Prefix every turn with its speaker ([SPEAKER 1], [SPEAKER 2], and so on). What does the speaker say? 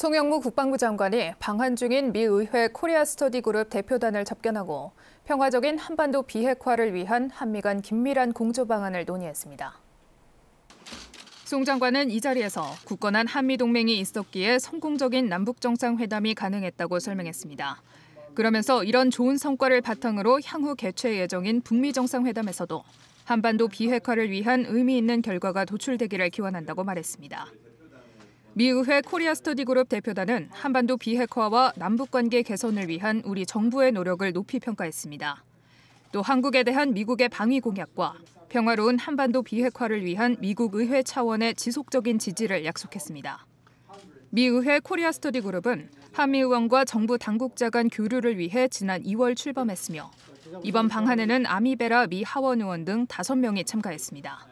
[SPEAKER 1] 송영무 국방부 장관이 방한 중인 미 의회 코리아 스터디 그룹 대표단을 접견하고 평화적인 한반도 비핵화를 위한 한미 간 긴밀한 공조 방안을 논의했습니다. 송 장관은 이 자리에서 굳건한 한미 동맹이 있었기에 성공적인 남북 정상회담이 가능했다고 설명했습니다. 그러면서 이런 좋은 성과를 바탕으로 향후 개최 예정인 북미 정상회담에서도 한반도 비핵화를 위한 의미 있는 결과가 도출되기를 기원한다고 말했습니다. 미 의회 코리아 스터디 그룹 대표단은 한반도 비핵화와 남북관계 개선을 위한 우리 정부의 노력을 높이 평가했습니다. 또 한국에 대한 미국의 방위 공약과 평화로운 한반도 비핵화를 위한 미국 의회 차원의 지속적인 지지를 약속했습니다. 미 의회 코리아 스터디 그룹은 한미 의원과 정부 당국자 간 교류를 위해 지난 2월
[SPEAKER 2] 출범했으며
[SPEAKER 3] 이번 방한에는
[SPEAKER 2] 아미베라 미 하원 의원 등 5명이 참가했습니다.